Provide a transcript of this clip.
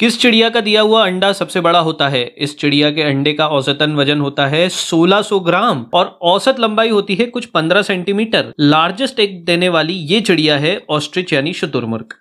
किस चिड़िया का दिया हुआ अंडा सबसे बड़ा होता है इस चिड़िया के अंडे का औसतन वजन होता है 1600 ग्राम और औसत लंबाई होती है कुछ 15 सेंटीमीटर लार्जेस्ट एग देने वाली ये चिड़िया है ऑस्ट्रिच यानी शुतुरमुर्ग